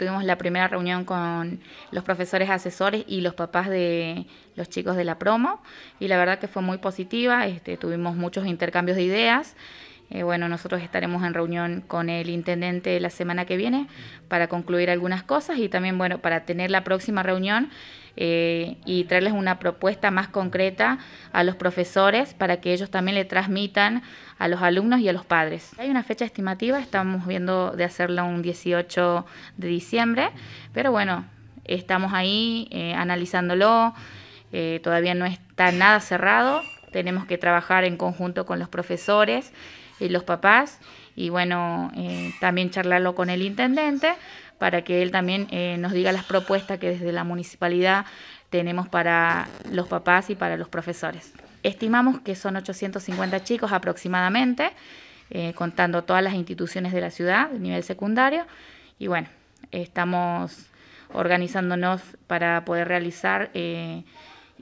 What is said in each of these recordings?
Tuvimos la primera reunión con los profesores asesores y los papás de los chicos de la promo y la verdad que fue muy positiva, este, tuvimos muchos intercambios de ideas eh, bueno, nosotros estaremos en reunión con el intendente la semana que viene para concluir algunas cosas y también, bueno, para tener la próxima reunión eh, y traerles una propuesta más concreta a los profesores para que ellos también le transmitan a los alumnos y a los padres. Hay una fecha estimativa, estamos viendo de hacerlo un 18 de diciembre, pero bueno, estamos ahí eh, analizándolo, todavía no está nada cerrado, tenemos que trabajar en conjunto con los profesores los papás y bueno, eh, también charlarlo con el intendente para que él también eh, nos diga las propuestas que desde la municipalidad tenemos para los papás y para los profesores. Estimamos que son 850 chicos aproximadamente, eh, contando todas las instituciones de la ciudad, de nivel secundario. Y bueno, estamos organizándonos para poder realizar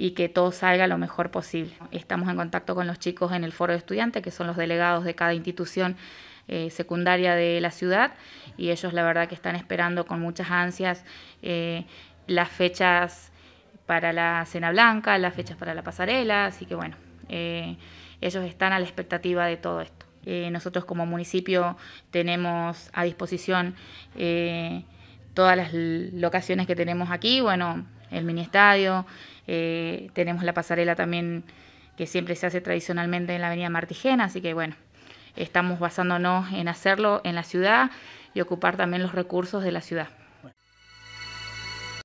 y que todo salga lo mejor posible. Estamos en contacto con los chicos en el foro de estudiantes, que son los delegados de cada institución eh, secundaria de la ciudad, y ellos la verdad que están esperando con muchas ansias eh, las fechas para la cena blanca, las fechas para la pasarela, así que bueno, eh, ellos están a la expectativa de todo esto. nosotros como municipio tenemos a disposición todas las locaciones que tenemos aquí, bueno, el mini estadio, eh, tenemos la pasarela también que siempre se hace tradicionalmente en la avenida Martigena, así que bueno, estamos basándonos en hacerlo en la ciudad y ocupar también los recursos de la ciudad.